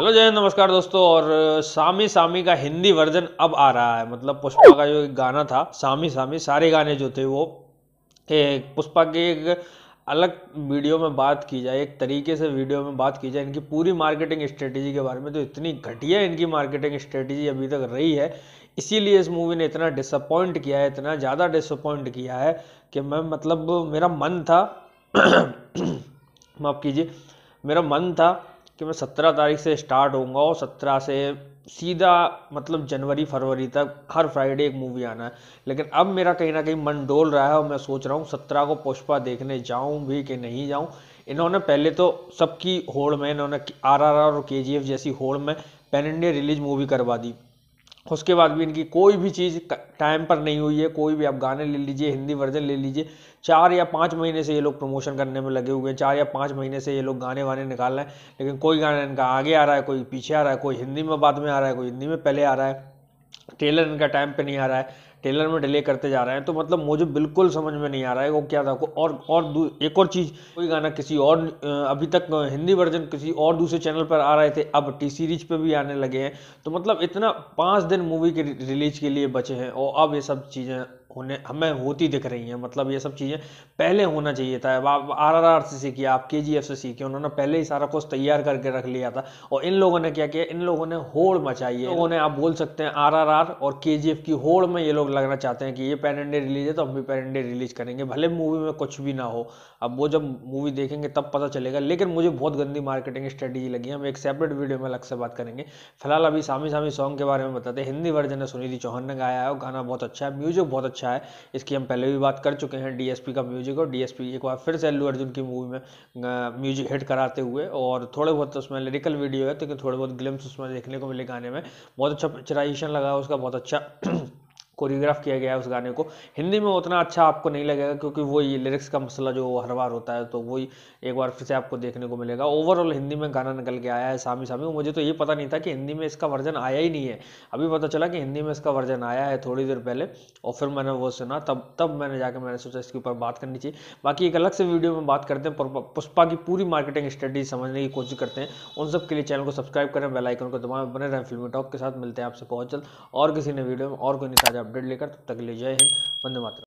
hello जय नमस्कार दोस्तों और सामी सामी का हिंदी वर्जन अब आ रहा है मतलब पुष्पा का जो गाना था सामी सामी सारे गाने जो थे वो एक पुष्पा के एक अलग वीडियो में बात की जाए एक तरीके से वीडियो में बात की जाए इनकी पूरी मार्केटिंग स्ट्रेटेजी के बारे में तो इतनी घटिया इनकी मार्केटिंग स्ट्रेटेजी अभी तक रही है इसीलिए इस मूवी ने इतना डिसअपॉइंट किया है इतना ज़्यादा डिसअपॉइंट किया है कि मैं मतलब मेरा मन था माफ़ कीजिए मेरा मन था कि मैं सत्रह तारीख से स्टार्ट होऊंगा और सत्रह से सीधा मतलब जनवरी फरवरी तक हर फ्राइडे एक मूवी आना है लेकिन अब मेरा कहीं ना कहीं मन डोल रहा है और मैं सोच रहा हूँ सत्रह को पुष्पा देखने जाऊँ भी कि नहीं जाऊँ इन्होंने पहले तो सबकी होड़ में इन्होंने आर आर आर और के जी एफ जैसी होड़ में पैन इंडिया रिलीज मूवी करवा दी उसके बाद भी इनकी कोई भी चीज़ टाइम पर नहीं हुई है कोई भी आप गाने ले लीजिए हिंदी वर्जन ले लीजिए चार या पाँच महीने से ये लोग प्रमोशन करने में लगे हुए हैं चार या पाँच महीने से ये लोग गाने वाने निकाल रहे हैं लेकिन कोई गाना इनका आगे आ रहा है कोई पीछे आ रहा है कोई हिंदी में बाद में आ रहा है कोई हिंदी में पहले आ रहा है टेलर इनका टाइम पर नहीं आ रहा है टेलर में डिले करते जा रहे हैं तो मतलब मुझे बिल्कुल समझ में नहीं आ रहा है वो क्या था और और एक और चीज़ कोई गाना किसी और अभी तक हिंदी वर्जन किसी और दूसरे चैनल पर आ रहे थे अब टी सीरीज पर भी आने लगे हैं तो मतलब इतना पाँच दिन मूवी के रिलीज के लिए बचे हैं और अब ये सब चीज़ें होने हमें होती दिख रही हैं मतलब ये सब चीज़ें पहले होना चाहिए था अब आप आर आर आर से सीखिए आप के जी एफ से सीखिए उन्होंने पहले ही सारा कुछ तैयार करके रख लिया था और इन लोगों ने क्या किया इन लोगों ने होड़ मचाई है लोगों ने आप बोल सकते हैं आर आर आर और के जी एफ की होड़ में ये लोग लगना चाहते हैं कि ये पैन इंडिया रिलीज है तो हम भी पैन इंडिया रिलीज करेंगे भले मूवी में कुछ भी ना हो अब वो जब मूवी देखेंगे तब पता चलेगा लेकिन मुझे बहुत गंदी मार्केटिंग स्ट्रेटेजी लगी हम एक सेपरेट वीडियो में अलग से बात करेंगे फिलहाल अभी सामी सामी सॉन्ग के बारे में बताते हैं हिंदी वर्जन है सुनीधि चौहान ने गाया है और गाना बहुत अच्छा है म्यूजिक बहुत अच्छा है इसकी हम पहले भी बात कर चुके हैं डीएसपी का म्यूजिक और डीएसपी एक बार फिर से अल्लू अर्जुन की मूवी में म्यूजिक हिट कराते हुए और थोड़े बहुत उसमें लिरिकल वीडियो है तो थोड़े बहुत ग्लिम्स उसमें देखने को मिले गाने में बहुत अच्छा पिक्चराइजेशन लगा उसका बहुत अच्छा कोरियोग्राफ किया गया है उस गाने को हिंदी में उतना अच्छा आपको नहीं लगेगा क्योंकि वो ये लिरिक्स का मसला जो हर बार होता है तो वही एक बार फिर से आपको देखने को मिलेगा ओवरऑल हिंदी में गाना निकल के आया है सामी सामी मुझे तो ये पता नहीं था कि हिंदी में इसका वर्जन आया ही नहीं है अभी पता चला कि हिंदी में इसका वर्जन आया है थोड़ी देर पहले और फिर मैंने वो सुना तब तब मैंने जाकर मैंने सोचा इसके ऊपर बात करनी चाहिए बाकी एक अलग से वीडियो में बात करते हैं पुष्पा की पूरी मार्केटिंग स्टडी समझने की कोशिश करते हैं उन सब के लिए चैनल को सब्सक्राइब करें बेलाइकन को दबाएं बने रहें फिल्मी टॉक के साथ मिलते हैं आपसे बहुत जल्द और किसी ने वीडियो में और कोई नहीं ताजा अपडेट लेकर तब तक ले जय हिंद वंदे मातरम